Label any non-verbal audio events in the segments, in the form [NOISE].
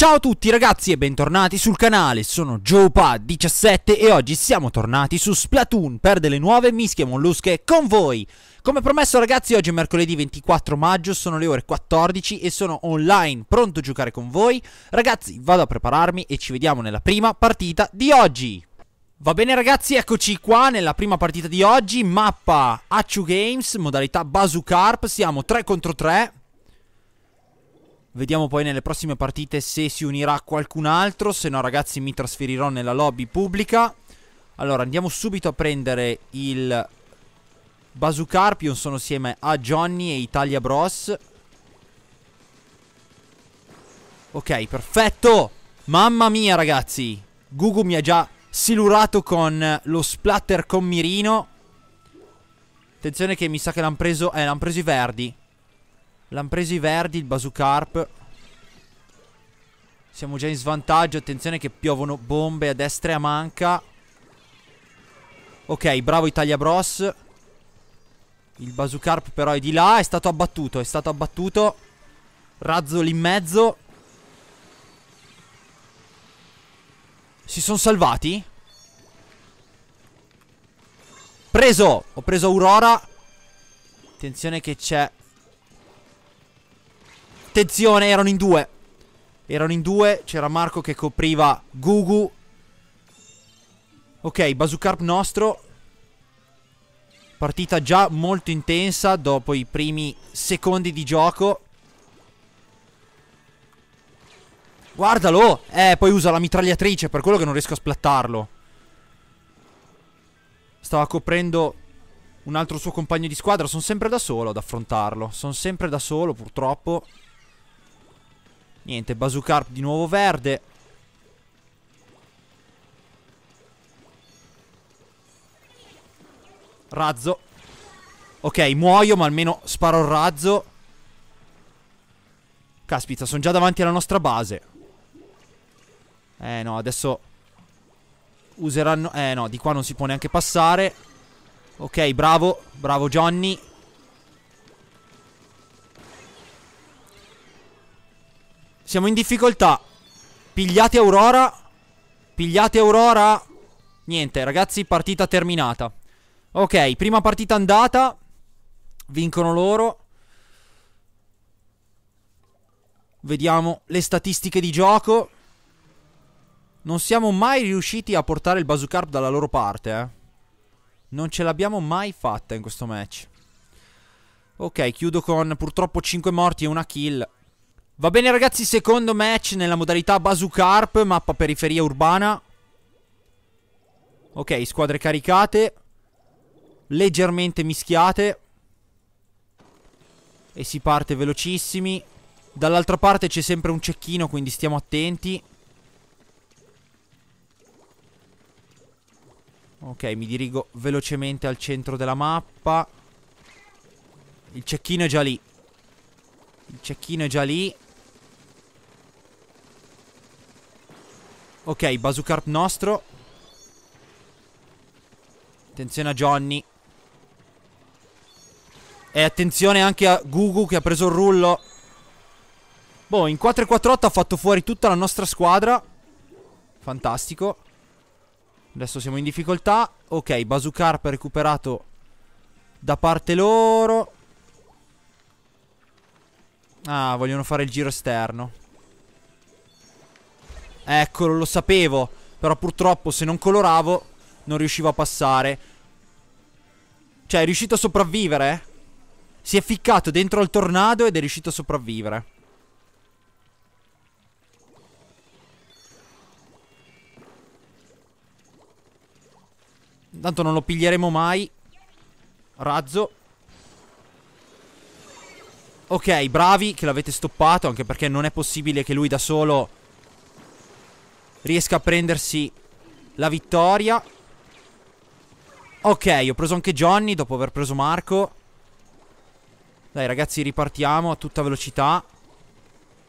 Ciao a tutti ragazzi e bentornati sul canale, sono JoePad17 e oggi siamo tornati su Splatoon per delle nuove mischie mollusche con voi Come promesso ragazzi oggi è mercoledì 24 maggio, sono le ore 14 e sono online pronto a giocare con voi Ragazzi vado a prepararmi e ci vediamo nella prima partita di oggi Va bene ragazzi, eccoci qua nella prima partita di oggi, mappa Acciu Games, modalità Bazookarp, siamo 3 contro 3 Vediamo poi nelle prossime partite se si unirà qualcun altro, se no ragazzi mi trasferirò nella lobby pubblica. Allora andiamo subito a prendere il Basucarpion, sono assieme a Johnny e Italia Bros. Ok, perfetto! Mamma mia ragazzi! Gugu mi ha già silurato con lo splatter con mirino. Attenzione che mi sa che l'hanno preso, eh, l'hanno preso i verdi. L'hanno preso i verdi, il Basucarp. Siamo già in svantaggio. Attenzione che piovono bombe a destra e a manca. Ok, bravo Italia Bros. Il Basucarp però è di là. È stato abbattuto, è stato abbattuto. Razzo lì in mezzo. Si sono salvati? Preso! Ho preso Aurora. Attenzione che c'è Attenzione, erano in due. Erano in due, c'era Marco che copriva Gugu. Ok, Basucarp nostro. Partita già molto intensa dopo i primi secondi di gioco. Guardalo! Eh, poi usa la mitragliatrice, per quello che non riesco a splattarlo. Stava coprendo un altro suo compagno di squadra. Sono sempre da solo ad affrontarlo. Sono sempre da solo, purtroppo. Niente, Bazookarp di nuovo verde. Razzo. Ok, muoio, ma almeno sparo il razzo. Caspita, sono già davanti alla nostra base. Eh no, adesso useranno... Eh no, di qua non si può neanche passare. Ok, bravo, bravo Johnny. Siamo in difficoltà. Pigliate Aurora. Pigliate Aurora. Niente, ragazzi, partita terminata. Ok, prima partita andata. Vincono loro. Vediamo le statistiche di gioco. Non siamo mai riusciti a portare il Bazookarp dalla loro parte, eh. Non ce l'abbiamo mai fatta in questo match. Ok, chiudo con purtroppo 5 morti e una kill. Va bene ragazzi, secondo match nella modalità Bazucarp, mappa periferia urbana. Ok, squadre caricate. Leggermente mischiate. E si parte velocissimi. Dall'altra parte c'è sempre un cecchino, quindi stiamo attenti. Ok, mi dirigo velocemente al centro della mappa. Il cecchino è già lì. Il cecchino è già lì. Ok, Bazookarp nostro. Attenzione a Johnny. E attenzione anche a Gugu che ha preso il rullo. Boh, in 4-4-8 ha fatto fuori tutta la nostra squadra. Fantastico. Adesso siamo in difficoltà. Ok, Bazookarp recuperato da parte loro. Ah, vogliono fare il giro esterno. Eccolo, lo sapevo. Però purtroppo se non coloravo non riuscivo a passare. Cioè, è riuscito a sopravvivere. Si è ficcato dentro al tornado ed è riuscito a sopravvivere. Tanto non lo piglieremo mai. Razzo. Ok, bravi che l'avete stoppato, anche perché non è possibile che lui da solo riesca a prendersi la vittoria. Ok, ho preso anche Johnny dopo aver preso Marco. Dai ragazzi, ripartiamo a tutta velocità.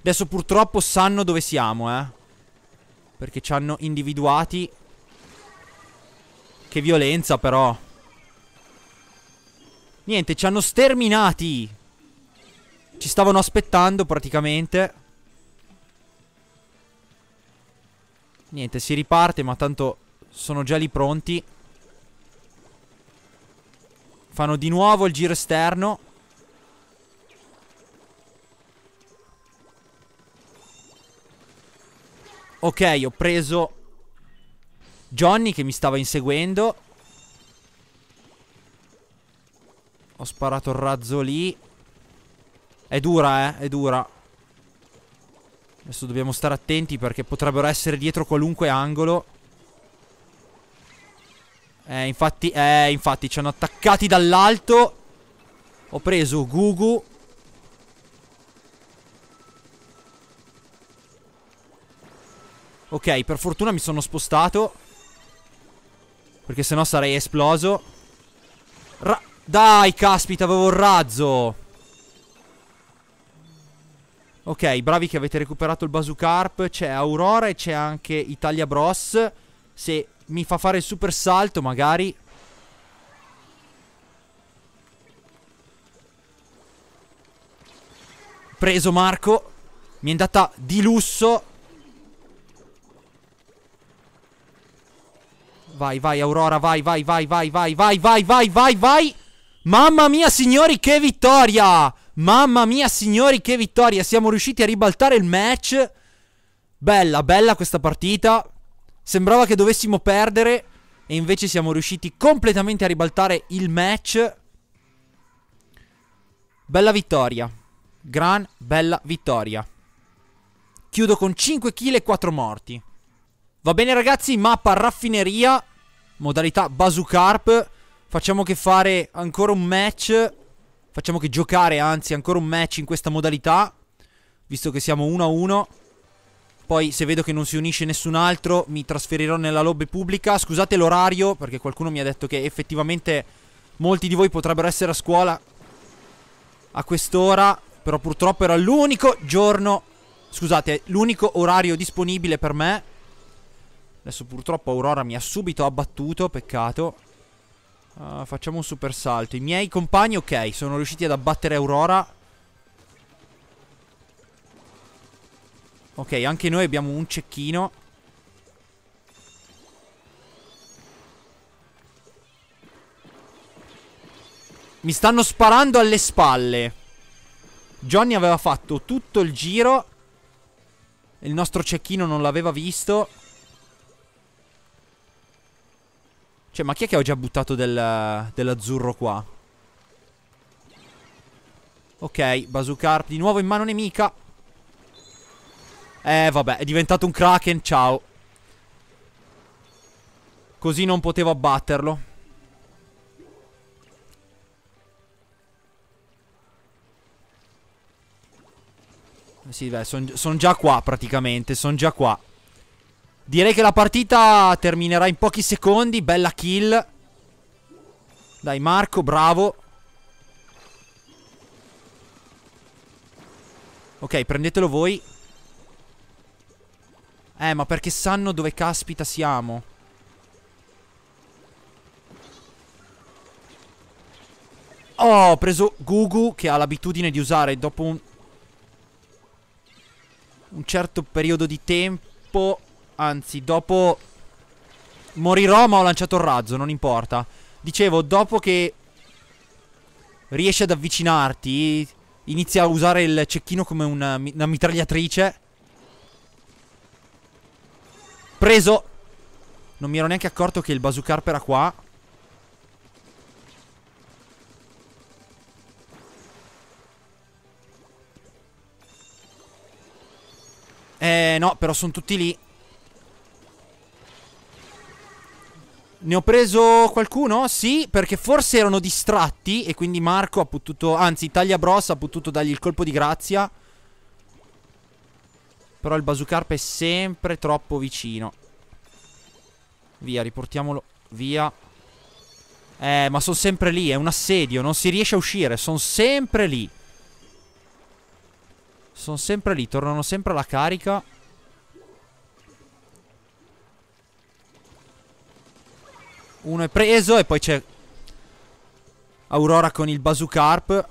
Adesso purtroppo sanno dove siamo, eh. Perché ci hanno individuati. Che violenza però. Niente, ci hanno sterminati. Ci stavano aspettando praticamente. Niente, si riparte, ma tanto sono già lì pronti. Fanno di nuovo il giro esterno. Ok, ho preso Johnny che mi stava inseguendo. Ho sparato il razzo lì. È dura, eh, è dura. Adesso dobbiamo stare attenti perché potrebbero essere dietro qualunque angolo. Eh, infatti, eh, infatti, ci hanno attaccati dall'alto. Ho preso Gugu. Ok, per fortuna mi sono spostato. Perché sennò sarei esploso. Ra Dai, caspita, avevo un razzo. Ok, bravi che avete recuperato il Basucarp. C'è Aurora e c'è anche Italia Bros. Se mi fa fare il super salto, magari. Preso Marco. Mi è andata di lusso. Vai, vai, Aurora, vai, vai, vai, vai, vai, vai, vai, vai, vai, vai. Mamma mia, signori, che vittoria! Mamma mia, signori, che vittoria! Siamo riusciti a ribaltare il match. Bella, bella questa partita. Sembrava che dovessimo perdere. E invece siamo riusciti completamente a ribaltare il match. Bella vittoria. Gran bella vittoria. Chiudo con 5 kill e 4 morti. Va bene ragazzi, mappa raffineria. Modalità bazookarp. Facciamo che fare ancora un match. Facciamo che giocare, anzi, ancora un match in questa modalità. Visto che siamo 1-1. Poi se vedo che non si unisce nessun altro mi trasferirò nella lobby pubblica. Scusate l'orario perché qualcuno mi ha detto che effettivamente molti di voi potrebbero essere a scuola a quest'ora. Però purtroppo era l'unico giorno, scusate, l'unico orario disponibile per me. Adesso purtroppo Aurora mi ha subito abbattuto, peccato. Uh, facciamo un super salto. I miei compagni, ok, sono riusciti ad abbattere Aurora. Ok, anche noi abbiamo un cecchino. Mi stanno sparando alle spalle. Johnny aveva fatto tutto il giro. Il nostro cecchino non l'aveva visto. Cioè, ma chi è che ho già buttato del, dell'azzurro qua? Ok, Bazookarp di nuovo in mano nemica. Eh, vabbè, è diventato un Kraken, ciao. Così non potevo abbatterlo. Eh sì, beh, sono son già qua praticamente, sono già qua. Direi che la partita terminerà in pochi secondi. Bella kill. Dai Marco, bravo. Ok, prendetelo voi. Eh, ma perché sanno dove caspita siamo. Oh, ho preso Gugu che ha l'abitudine di usare dopo un... Un certo periodo di tempo Anzi, dopo... Morirò ma ho lanciato il razzo, non importa. Dicevo, dopo che riesci ad avvicinarti, inizia a usare il cecchino come una, una mitragliatrice. Preso! Non mi ero neanche accorto che il bazookarp era qua. Eh no, però sono tutti lì. Ne ho preso qualcuno? Sì, perché forse erano distratti e quindi Marco ha potuto... Anzi, Taglia Bros ha potuto dargli il colpo di grazia. Però il Basucarp è sempre troppo vicino. Via, riportiamolo via. Eh, ma sono sempre lì, è un assedio, non si riesce a uscire, sono sempre lì. Sono sempre lì, tornano sempre alla carica. Uno è preso e poi c'è Aurora con il Basucarp.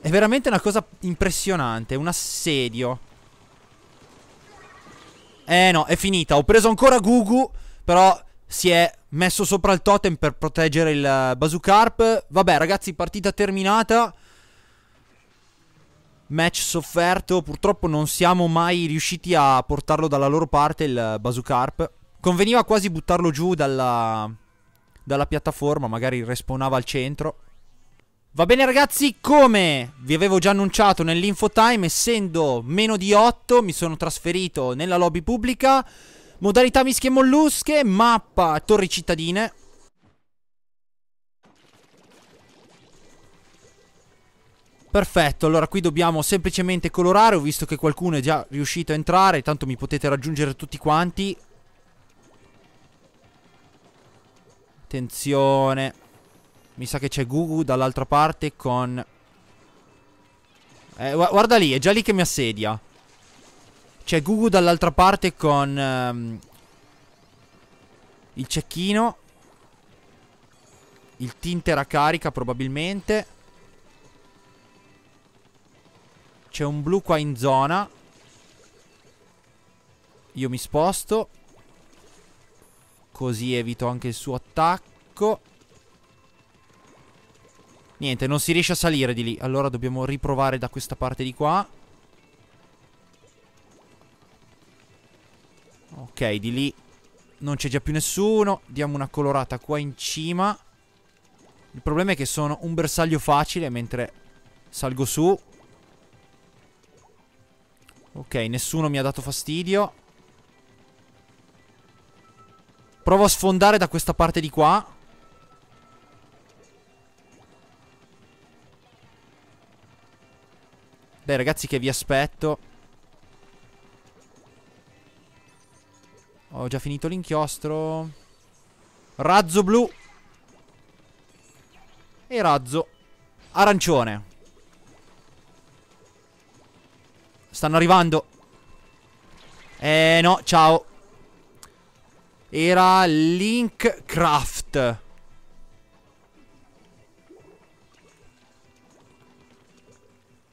È veramente una cosa impressionante, un assedio. Eh no, è finita. Ho preso ancora Gugu, però si è messo sopra il totem per proteggere il eh, Basucarp. Vabbè ragazzi, partita terminata. Match sofferto, purtroppo non siamo mai riusciti a portarlo dalla loro parte il eh, Basucarp. Conveniva quasi buttarlo giù dalla, dalla piattaforma, magari respawnava al centro. Va bene ragazzi, come vi avevo già annunciato nell'infotime, essendo meno di 8 mi sono trasferito nella lobby pubblica, modalità mischie mollusche, mappa torri cittadine. Perfetto, allora qui dobbiamo semplicemente colorare, ho visto che qualcuno è già riuscito a entrare, tanto mi potete raggiungere tutti quanti, Attenzione. Mi sa che c'è Gugu dall'altra parte con... Eh, guarda lì, è già lì che mi assedia. C'è Gugu dall'altra parte con... Um, il cecchino. Il tinter a carica probabilmente. C'è un blu qua in zona. Io mi sposto. Così evito anche il suo attacco Niente, non si riesce a salire di lì Allora dobbiamo riprovare da questa parte di qua Ok, di lì non c'è già più nessuno Diamo una colorata qua in cima Il problema è che sono un bersaglio facile Mentre salgo su Ok, nessuno mi ha dato fastidio Provo a sfondare da questa parte di qua Dai ragazzi che vi aspetto Ho già finito l'inchiostro Razzo blu E razzo Arancione Stanno arrivando Eh no ciao era Linkcraft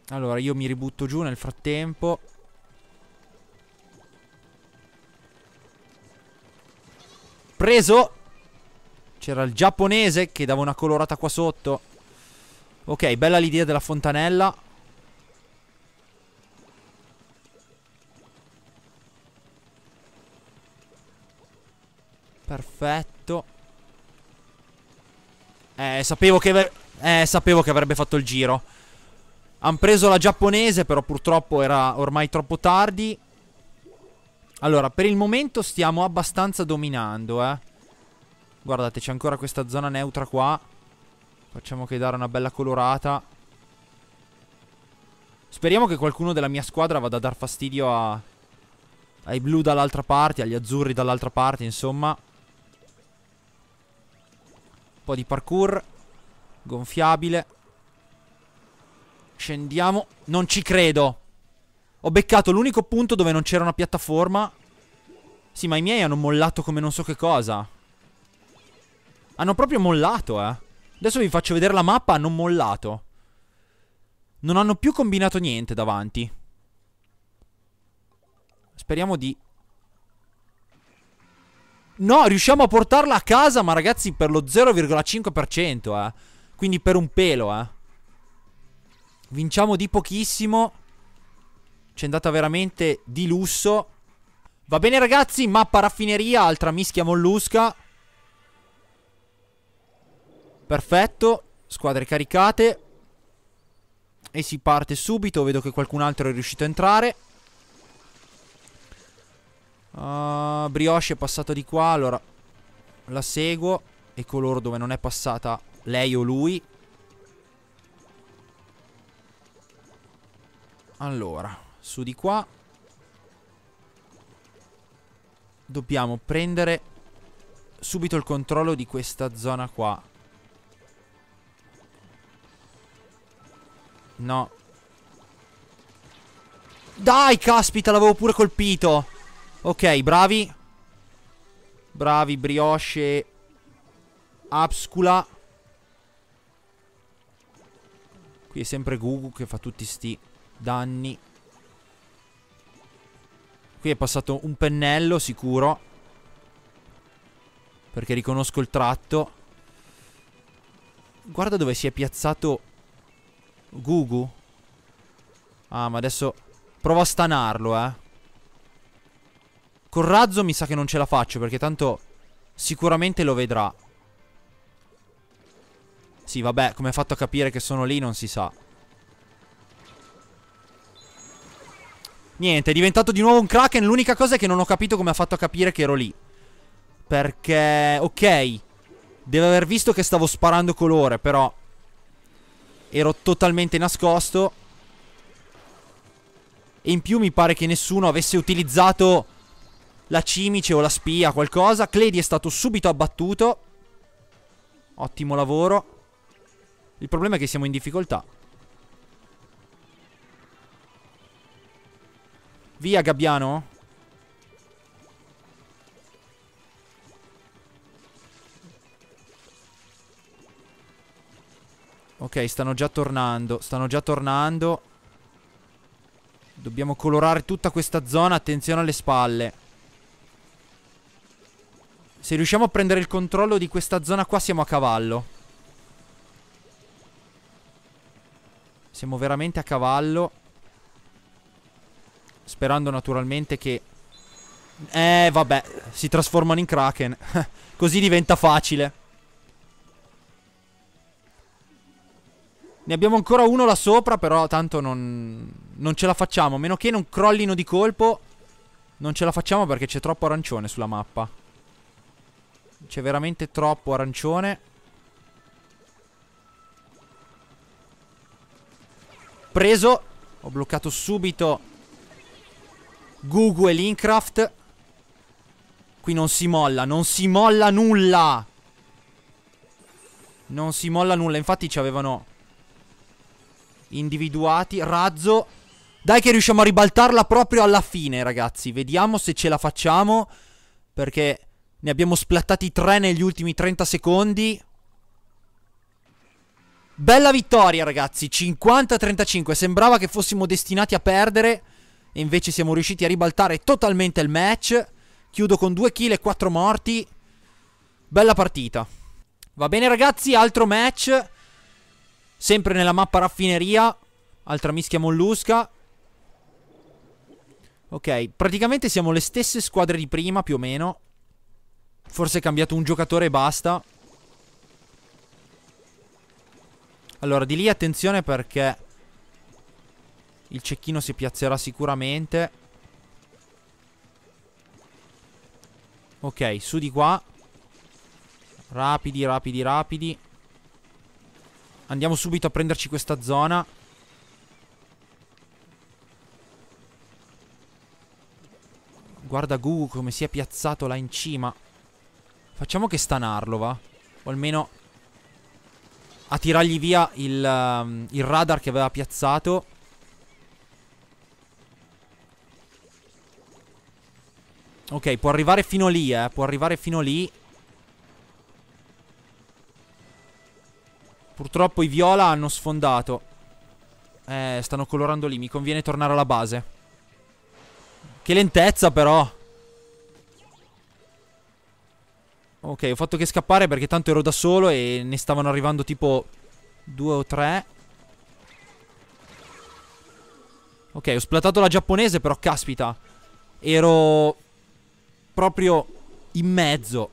Allora, io mi ributto giù nel frattempo. Preso! C'era il giapponese che dava una colorata qua sotto. Ok, bella l'idea della fontanella. Perfetto. Eh, sapevo che... Eh, sapevo che avrebbe fatto il giro. Hanno preso la giapponese, però purtroppo era ormai troppo tardi. Allora, per il momento stiamo abbastanza dominando, eh. Guardate, c'è ancora questa zona neutra qua. Facciamo che dare una bella colorata. Speriamo che qualcuno della mia squadra vada a dar fastidio a... ai blu dall'altra parte, agli azzurri dall'altra parte, insomma po' di parkour Gonfiabile Scendiamo Non ci credo Ho beccato l'unico punto dove non c'era una piattaforma Sì ma i miei hanno mollato come non so che cosa Hanno proprio mollato eh Adesso vi faccio vedere la mappa Hanno mollato Non hanno più combinato niente davanti Speriamo di No, riusciamo a portarla a casa, ma ragazzi, per lo 0,5%, eh. Quindi per un pelo, eh. Vinciamo di pochissimo. C'è andata veramente di lusso. Va bene, ragazzi, mappa raffineria, altra mischia mollusca. Perfetto, squadre caricate. E si parte subito, vedo che qualcun altro è riuscito a entrare. Uh, Brioche è passata di qua, allora la seguo. E coloro dove non è passata lei o lui. Allora, su di qua. Dobbiamo prendere subito il controllo di questa zona qua. No. Dai, caspita, l'avevo pure colpito. Ok, bravi. Bravi, brioche. Abscula. Qui è sempre Gugu che fa tutti sti danni. Qui è passato un pennello, sicuro. Perché riconosco il tratto. Guarda dove si è piazzato Gugu. Ah, ma adesso provo a stanarlo, eh. Col razzo mi sa che non ce la faccio perché tanto sicuramente lo vedrà. Sì, vabbè, come ha fatto a capire che sono lì non si sa. Niente, è diventato di nuovo un Kraken. L'unica cosa è che non ho capito come ha fatto a capire che ero lì. Perché... Ok. Deve aver visto che stavo sparando colore, però... Ero totalmente nascosto. E in più mi pare che nessuno avesse utilizzato la cimice o la spia, qualcosa. Clady è stato subito abbattuto. Ottimo lavoro. Il problema è che siamo in difficoltà. Via, Gabbiano. Ok, stanno già tornando. Stanno già tornando. Dobbiamo colorare tutta questa zona. Attenzione alle spalle. Se riusciamo a prendere il controllo di questa zona qua siamo a cavallo Siamo veramente a cavallo Sperando naturalmente che Eh vabbè Si trasformano in kraken [LAUGHS] Così diventa facile Ne abbiamo ancora uno là sopra Però tanto non, non ce la facciamo A meno che non crollino di colpo Non ce la facciamo perché c'è troppo arancione sulla mappa c'è veramente troppo arancione. Preso. Ho bloccato subito Google e Linkraft Qui non si molla, non si molla nulla. Non si molla nulla, infatti ci avevano individuati. Razzo. Dai che riusciamo a ribaltarla proprio alla fine, ragazzi. Vediamo se ce la facciamo. Perché ne abbiamo splattati tre negli ultimi 30 secondi. Bella vittoria, ragazzi. 50-35. Sembrava che fossimo destinati a perdere. E invece siamo riusciti a ribaltare totalmente il match. Chiudo con 2 kill e 4 morti. Bella partita. Va bene, ragazzi. Altro match. Sempre nella mappa raffineria. Altra mischia mollusca. Ok, praticamente siamo le stesse squadre di prima, più o meno. Forse è cambiato un giocatore e basta. Allora, di lì attenzione perché il cecchino si piazzerà sicuramente. Ok, su di qua. Rapidi, rapidi, rapidi. Andiamo subito a prenderci questa zona. Guarda Gugu come si è piazzato là in cima. Facciamo che stanarlo, va. O almeno a tirargli via il, um, il radar che aveva piazzato. Ok, può arrivare fino lì, eh. Può arrivare fino lì. Purtroppo i viola hanno sfondato. Eh, stanno colorando lì. Mi conviene tornare alla base. Che lentezza, però. Ok, ho fatto che scappare perché tanto ero da solo e ne stavano arrivando tipo due o tre. Ok, ho splattato la giapponese, però caspita. Ero proprio in mezzo.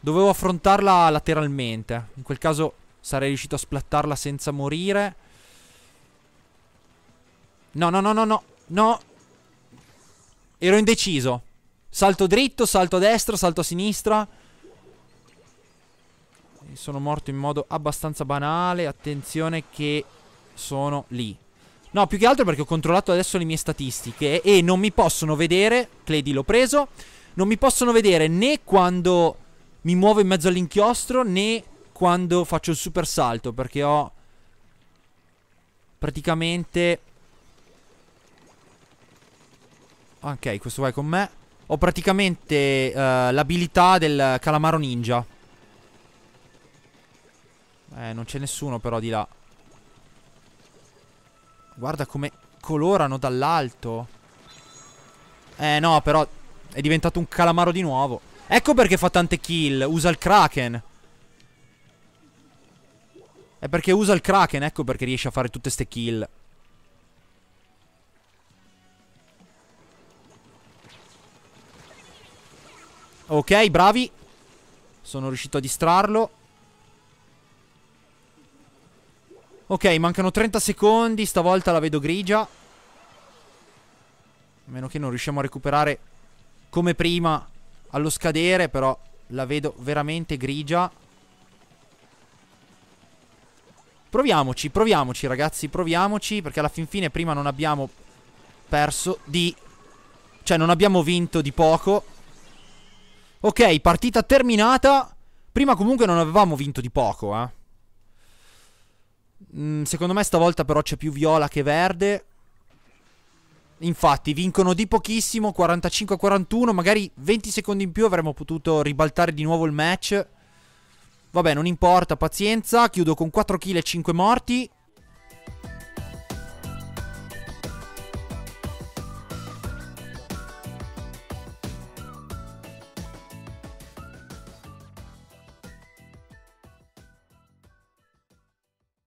Dovevo affrontarla lateralmente. In quel caso sarei riuscito a splattarla senza morire. No, no, no, no, no. No. Ero indeciso. Salto dritto, salto a destra, salto a sinistra. Sono morto in modo abbastanza banale. Attenzione che sono lì. No, più che altro perché ho controllato adesso le mie statistiche e non mi possono vedere, Clady l'ho preso, non mi possono vedere né quando mi muovo in mezzo all'inchiostro né quando faccio il super salto perché ho praticamente... Ok, questo vai con me. Ho praticamente uh, l'abilità del calamaro ninja. Eh, non c'è nessuno però di là. Guarda come colorano dall'alto. Eh no, però è diventato un calamaro di nuovo. Ecco perché fa tante kill. Usa il Kraken. È perché usa il Kraken, ecco perché riesce a fare tutte ste kill. Ok, bravi. Sono riuscito a distrarlo. Ok, mancano 30 secondi. Stavolta la vedo grigia. A meno che non riusciamo a recuperare come prima allo scadere, però la vedo veramente grigia. Proviamoci, proviamoci ragazzi, proviamoci, perché alla fin fine prima non abbiamo perso di... Cioè non abbiamo vinto di poco Ok, partita terminata. Prima comunque non avevamo vinto di poco, eh. Mm, secondo me stavolta però c'è più viola che verde. Infatti, vincono di pochissimo, 45-41, magari 20 secondi in più avremmo potuto ribaltare di nuovo il match. Vabbè, non importa, pazienza, chiudo con 4 kill e 5 morti.